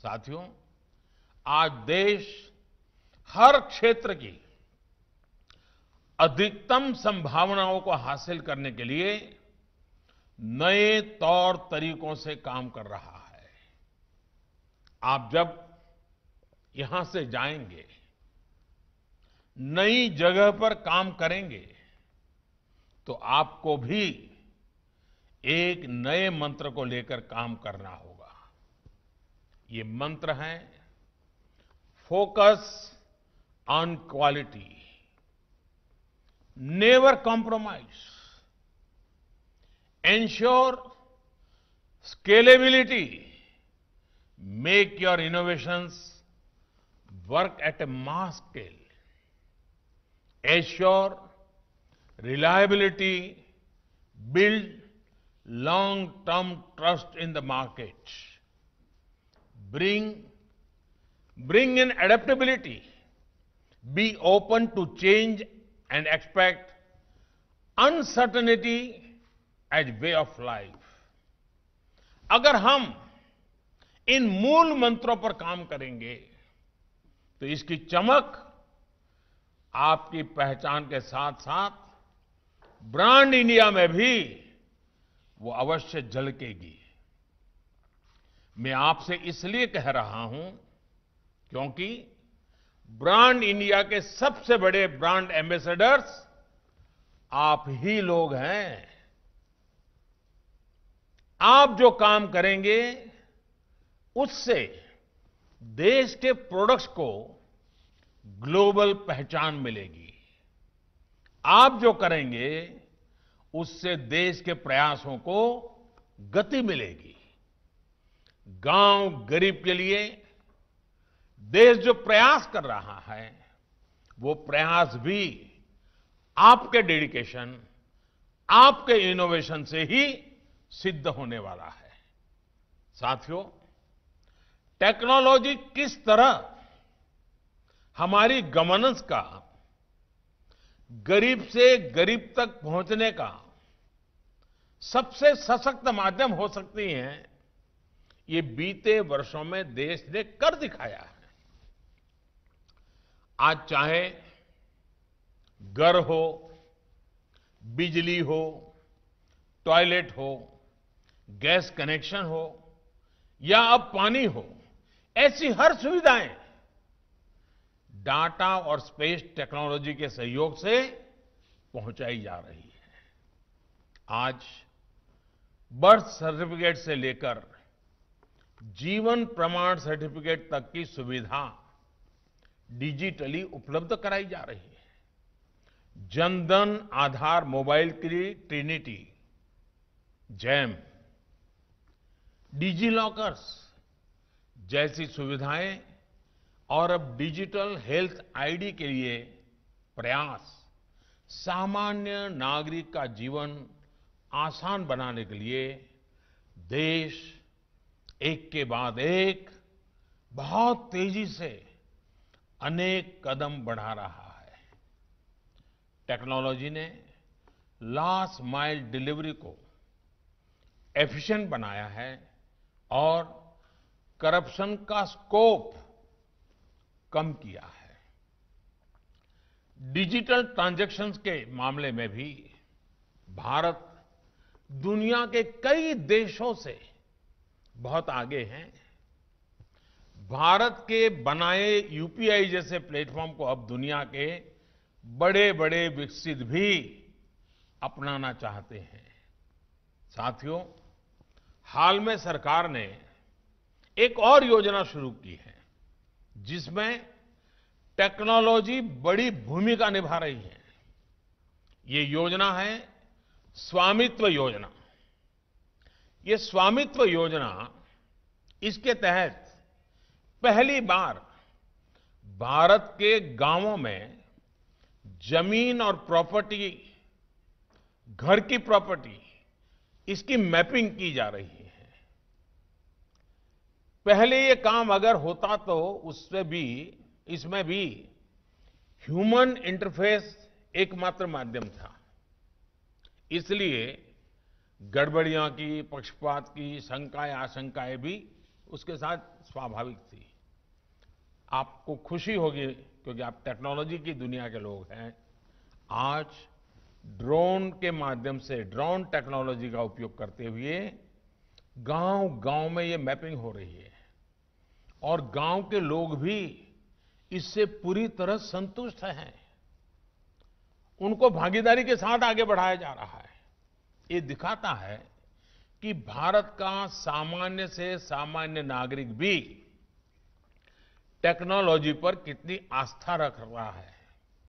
साथियों आज देश हर क्षेत्र की अधिकतम संभावनाओं को हासिल करने के लिए नए तौर तरीकों से काम कर रहा है आप जब यहां से जाएंगे नई जगह पर काम करेंगे तो आपको भी एक नए मंत्र को लेकर काम करना होगा ये मंत्र हैं focus on quality never compromise ensure scalability make your innovations work at a mass scale assure reliability build long term trust in the markets bring bring in adaptability be open to change and expect uncertainty as way of life agar hum in mool mantron par kaam karenge to iski chamak आपकी पहचान के साथ साथ brand India में भी वो अवश्य झलकेगी मैं आपसे इसलिए कह रहा हूं क्योंकि ब्रांड इंडिया के सबसे बड़े ब्रांड एम्बेसडर्स आप ही लोग हैं आप जो काम करेंगे उससे देश के प्रोडक्ट्स को ग्लोबल पहचान मिलेगी आप जो करेंगे उससे देश के प्रयासों को गति मिलेगी गांव गरीब के लिए देश जो प्रयास कर रहा है वो प्रयास भी आपके डेडिकेशन आपके इनोवेशन से ही सिद्ध होने वाला है साथियों टेक्नोलॉजी किस तरह हमारी गवर्नेंस का गरीब से गरीब तक पहुंचने का सबसे सशक्त माध्यम हो सकती है ये बीते वर्षों में देश ने कर दिखाया है आज चाहे घर हो बिजली हो टॉयलेट हो गैस कनेक्शन हो या अब पानी हो ऐसी हर सुविधाएं डाटा और स्पेस टेक्नोलॉजी के सहयोग से पहुंचाई जा रही है आज बर्थ सर्टिफिकेट से लेकर जीवन प्रमाण सर्टिफिकेट तक की सुविधा डिजिटली उपलब्ध कराई जा रही है जनधन आधार मोबाइल की ट्रिनिटी जैम डिजी लॉकर्स जैसी सुविधाएं और अब डिजिटल हेल्थ आईडी के लिए प्रयास सामान्य नागरिक का जीवन आसान बनाने के लिए देश एक के बाद एक बहुत तेजी से अनेक कदम बढ़ा रहा है टेक्नोलॉजी ने लास्ट माइल डिलीवरी को एफिशिएंट बनाया है और करप्शन का स्कोप कम किया है डिजिटल ट्रांजैक्शंस के मामले में भी भारत दुनिया के कई देशों से बहुत आगे हैं भारत के बनाए यूपीआई जैसे प्लेटफॉर्म को अब दुनिया के बड़े बड़े विकसित भी अपनाना चाहते हैं साथियों हाल में सरकार ने एक और योजना शुरू की है जिसमें टेक्नोलॉजी बड़ी भूमिका निभा रही है ये योजना है स्वामित्व योजना ये स्वामित्व योजना इसके तहत पहली बार भारत के गांवों में जमीन और प्रॉपर्टी घर की प्रॉपर्टी इसकी मैपिंग की जा रही है पहले ये काम अगर होता तो उसमें भी इसमें भी ह्यूमन इंटरफेस एकमात्र माध्यम था इसलिए गड़बड़ियां की पक्षपात की शंकाएं आशंकाएं भी उसके साथ स्वाभाविक थी आपको खुशी होगी क्योंकि आप टेक्नोलॉजी की दुनिया के लोग हैं आज ड्रोन के माध्यम से ड्रोन टेक्नोलॉजी का उपयोग करते हुए गांव गांव में ये मैपिंग हो रही है और गांव के लोग भी इससे पूरी तरह संतुष्ट हैं उनको भागीदारी के साथ आगे बढ़ाया जा रहा है ये दिखाता है कि भारत का सामान्य से सामान्य नागरिक भी टेक्नोलॉजी पर कितनी आस्था रख रहा है